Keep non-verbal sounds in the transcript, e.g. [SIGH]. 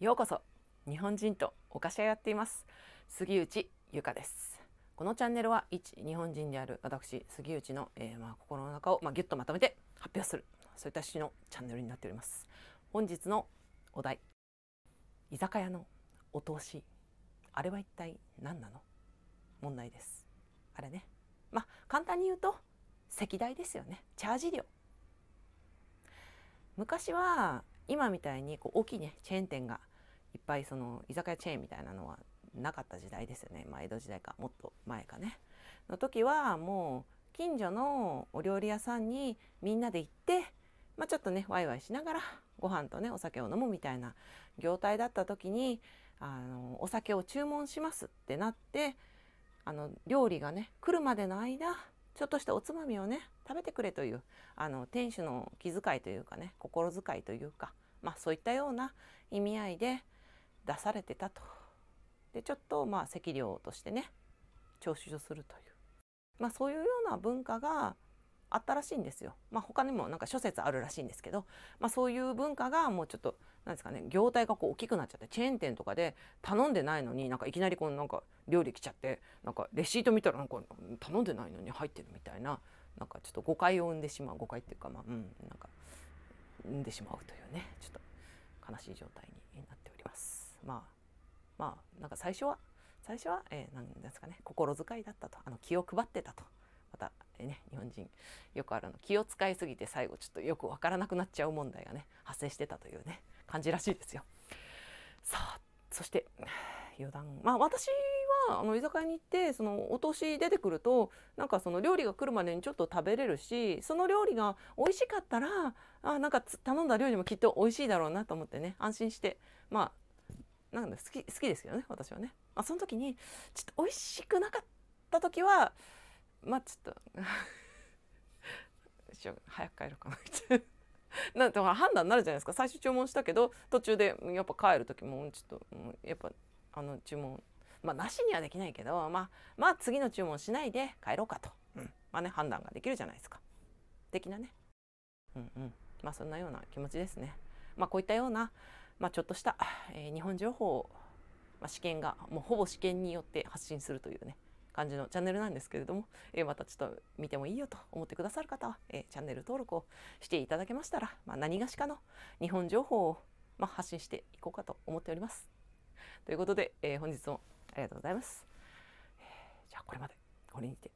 ようこそ日本人とお菓子屋やっています杉内由香ですこのチャンネルは一日本人である私杉内の、えー、まあ、心の中をまあ、ギュッとまとめて発表するそういった私のチャンネルになっております本日のお題居酒屋のお通しあれは一体何なの問題ですあれねまあ簡単に言うと席代ですよねチャージ料昔は今みたいにこう大きいねチェーン店がいっぱいその居酒屋チェーンみたいなのはなかった時代ですよね、まあ、江戸時代かもっと前かね。の時はもう近所のお料理屋さんにみんなで行って、まあ、ちょっとねワイワイしながらご飯とねお酒を飲むみたいな業態だった時にあのお酒を注文しますってなってあの料理がね来るまでの間ちょっとしたおつまみをね食べてくれというあの店主の気遣いというかね心遣いというか、まあ、そういったような意味合いで出されてたとでちょっとまあ席料としてね徴収するという、まあ、そういうような文化があったらしいんですよ。まあ、他にもなんか諸説あるらしいんですけど、まあ、そういう文化がもうちょっとなんですかね業態がこう大きくなっちゃってチェーン店とかで頼んでないのになんかいきなりこのなんか料理来ちゃってなんかレシート見たらなんか頼んでないのに入ってるみたいななんかちょっと誤解を生んでしまう誤解っていうかまあうんなんか生んでしまうというねちょっと悲しい状態になってまあまあなんか最初は最初は、えー、なんですかね心遣いだったとあの気を配ってたとまた、えー、ね日本人よくあるの気を使いすぎて最後ちょっとよく分からなくなっちゃう問題がね発生してたというね感じらしいですよ。さあそして余談まあ私はあの居酒屋に行ってそのお通し出てくるとなんかその料理が来るまでにちょっと食べれるしその料理が美味しかったらあなんか頼んだ料理もきっと美味しいだろうなと思ってね安心してまあなん好き好きですけどね私はね、まあ、その時にちょっと美味しくなかった時はまあちょっと [LAUGHS] 早く帰ろうかなみたいな。なん判断になるじゃないですか最初注文したけど途中でやっぱ帰る時もちょっとやっぱあの注文まあなしにはできないけど、まあ、まあ次の注文しないで帰ろうかと、うん、まあね判断ができるじゃないですか的なねうんうんまあそんなような気持ちですねまあこういったようなまあ、ちょっとした、えー、日本情報を、まあ、試験がもうほぼ試験によって発信するというね感じのチャンネルなんですけれども、えー、またちょっと見てもいいよと思ってくださる方は、えー、チャンネル登録をしていただけましたら、まあ、何がしかの日本情報を、まあ、発信していこうかと思っております。ということで、えー、本日もありがとうございます。えー、じゃあこれまでこれにて